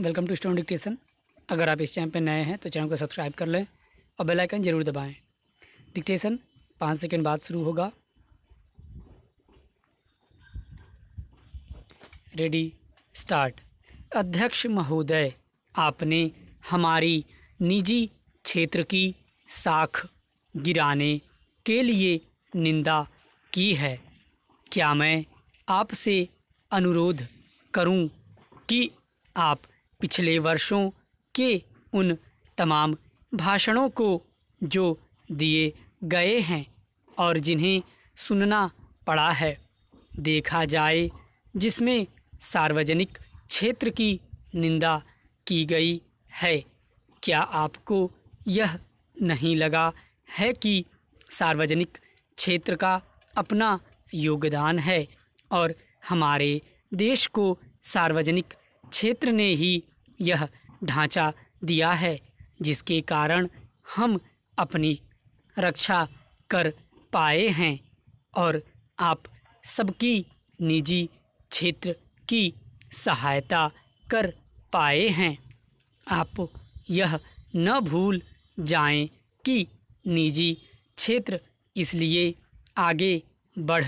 welcome to stone dictation अगर आप इस चैनल पर नए हैं तो चैनल को सब्सक्राइब कर लें और बेल आइकन ज़रूर दबाएं डिक्टेशन पाँच सेकंड बाद शुरू होगा रेडी स्टार्ट अध्यक्ष महोदय आपने हमारी निजी क्षेत्र की साख गिराने के लिए निंदा की है क्या मैं आपसे अनुरोध करूं कि आप पिछले वर्षों के उन तमाम भाषणों को जो दिए गए हैं और जिन्हें सुनना पड़ा है देखा जाए जिसमें सार्वजनिक क्षेत्र की निंदा की गई है क्या आपको यह नहीं लगा है कि सार्वजनिक क्षेत्र का अपना योगदान है और हमारे देश को सार्वजनिक क्षेत्र ने ही यह ढांचा दिया है जिसके कारण हम अपनी रक्षा कर पाए हैं और आप सबकी निजी क्षेत्र की सहायता कर पाए हैं आप यह न भूल जाएं कि निजी क्षेत्र इसलिए आगे बढ़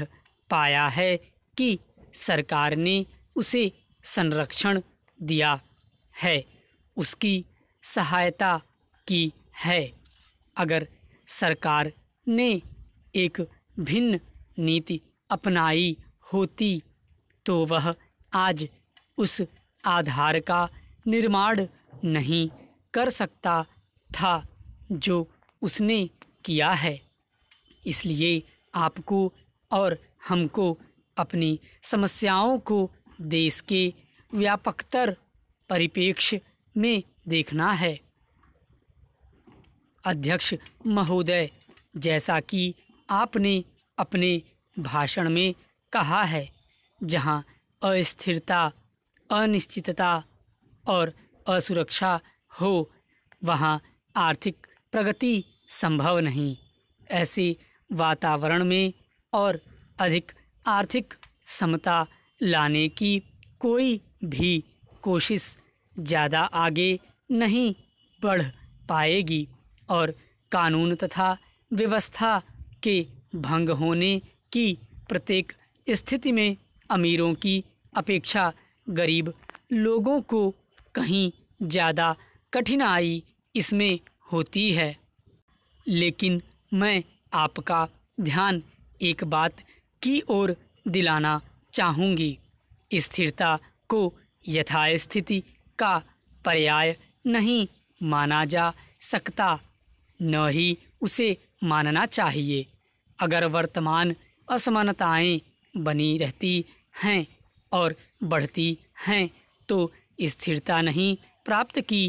पाया है कि सरकार ने उसे संरक्षण दिया है उसकी सहायता की है अगर सरकार ने एक भिन्न नीति अपनाई होती तो वह आज उस आधार का निर्माण नहीं कर सकता था जो उसने किया है इसलिए आपको और हमको अपनी समस्याओं को देश के व्यापकतर परिपेक्ष में देखना है अध्यक्ष महोदय जैसा कि आपने अपने भाषण में कहा है जहां अस्थिरता अनिश्चितता और असुरक्षा हो वहां आर्थिक प्रगति संभव नहीं ऐसे वातावरण में और अधिक आर्थिक समता लाने की कोई भी कोशिश ज़्यादा आगे नहीं बढ़ पाएगी और कानून तथा व्यवस्था के भंग होने की प्रत्येक स्थिति में अमीरों की अपेक्षा गरीब लोगों को कहीं ज़्यादा कठिनाई इसमें होती है लेकिन मैं आपका ध्यान एक बात की ओर दिलाना चाहूँगी स्थिरता को यथास्थिति का पर्याय नहीं माना जा सकता न ही उसे मानना चाहिए अगर वर्तमान असमानताएं बनी रहती हैं और बढ़ती हैं तो स्थिरता नहीं प्राप्त की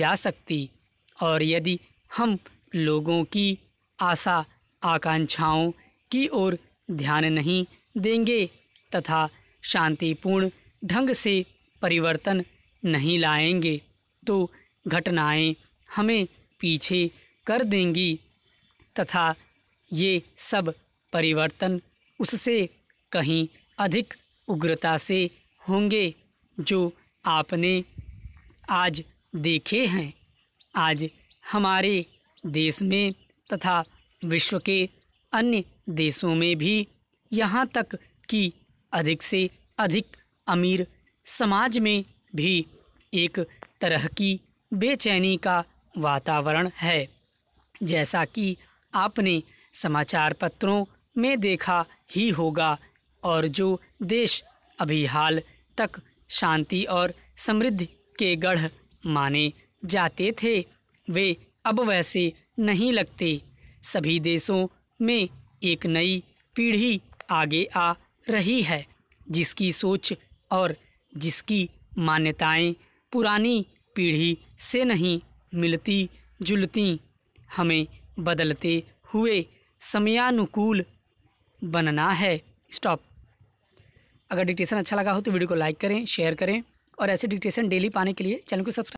जा सकती और यदि हम लोगों की आशा आकांक्षाओं की ओर ध्यान नहीं देंगे तथा शांतिपूर्ण ढंग से परिवर्तन नहीं लाएंगे तो घटनाएं हमें पीछे कर देंगी तथा ये सब परिवर्तन उससे कहीं अधिक उग्रता से होंगे जो आपने आज देखे हैं आज हमारे देश में तथा विश्व के अन्य देशों में भी यहाँ तक कि अधिक से अधिक अमीर समाज में भी एक तरह की बेचैनी का वातावरण है जैसा कि आपने समाचार पत्रों में देखा ही होगा और जो देश अभी हाल तक शांति और समृद्धि के गढ़ माने जाते थे वे अब वैसे नहीं लगते सभी देशों में एक नई पीढ़ी आगे आ रही है जिसकी सोच और जिसकी मान्यताएं पुरानी पीढ़ी से नहीं मिलती जुलती हमें बदलते हुए समयानुकूल बनना है स्टॉप अगर डिक्टेशन अच्छा लगा हो तो वीडियो को लाइक करें शेयर करें और ऐसे डिक्टेशन डेली पाने के लिए चैनल को सब्सक्राइब